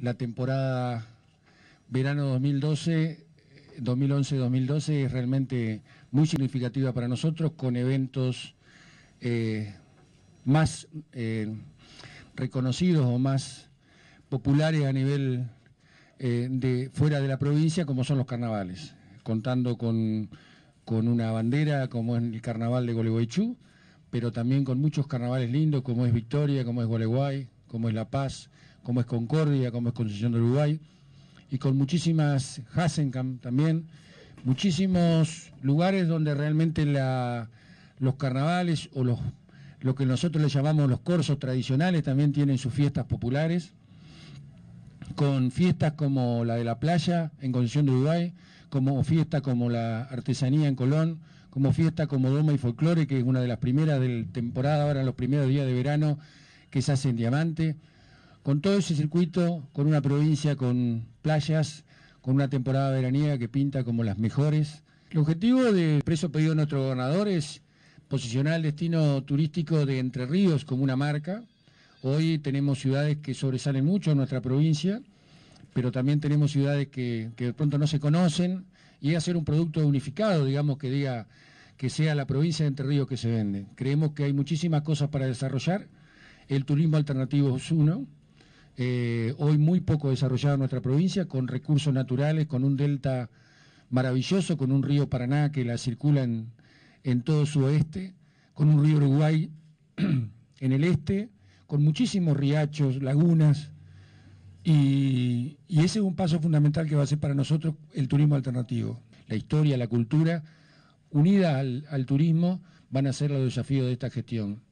La temporada verano 2012, 2011-2012 es realmente muy significativa para nosotros con eventos eh, más eh, reconocidos o más populares a nivel eh, de fuera de la provincia como son los carnavales, contando con, con una bandera como es el carnaval de Goleguaychú, pero también con muchos carnavales lindos como es Victoria, como es Gualeguay, como es La Paz, como es Concordia, como es Concepción del Uruguay, y con muchísimas Hasenkamp también, muchísimos lugares donde realmente los carnavales o los lo que nosotros le llamamos los corsos tradicionales también tienen sus fiestas populares, con fiestas como la de la playa en Concepción de Uruguay, como fiesta como la artesanía en Colón, como fiesta como Doma y Folclore, que es una de las primeras de la temporada, ahora los primeros días de verano que se hace en Diamante con todo ese circuito, con una provincia con playas, con una temporada veraniega que pinta como las mejores. El objetivo del preso pedido de nuestro gobernador es posicionar el destino turístico de Entre Ríos como una marca. Hoy tenemos ciudades que sobresalen mucho en nuestra provincia, pero también tenemos ciudades que, de pronto no se conocen y hacer un producto unificado, digamos, que diga que sea la provincia de Entre Ríos que se vende. Creemos que hay muchísimas cosas para desarrollar. El turismo alternativo es uno. Eh, hoy muy poco desarrollada nuestra provincia, con recursos naturales, con un delta maravilloso, con un río Paraná que la circula en, todo su oeste, con un río Uruguay en el este, con muchísimos riachos, lagunas, y, ese es un paso fundamental que va a ser para nosotros el turismo alternativo. La historia, la cultura, unida al, turismo, van a ser los desafíos de esta gestión,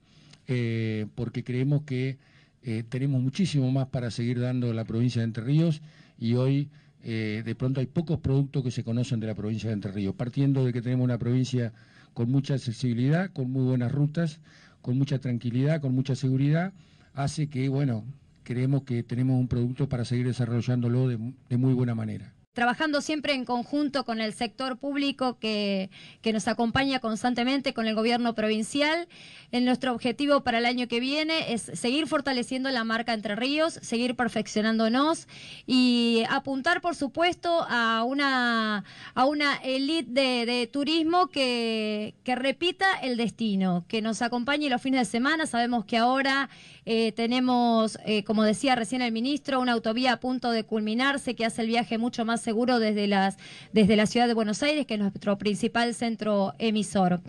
eh, porque creemos que eh, tenemos muchísimo más para seguir dando la provincia de Entre Ríos y hoy eh, de pronto hay pocos productos que se conocen de la provincia de Entre Ríos, partiendo de que tenemos una provincia con mucha accesibilidad, con muy buenas rutas, con mucha tranquilidad, con mucha seguridad, hace que, bueno, creemos que tenemos un producto para seguir desarrollándolo de muy buena manera trabajando siempre en conjunto con el sector público que, que nos acompaña constantemente, con el gobierno provincial. En nuestro objetivo para el año que viene es seguir fortaleciendo la marca Entre Ríos, seguir perfeccionándonos y apuntar, por supuesto, a una, a una elite de, turismo que, que repita el destino, que nos acompañe los fines de semana. Sabemos que ahora eh, tenemos, eh, como decía recién el ministro, una autovía a punto de culminarse que hace el viaje mucho más seguro desde, las, desde la ciudad de Buenos Aires, que es nuestro principal centro emisor.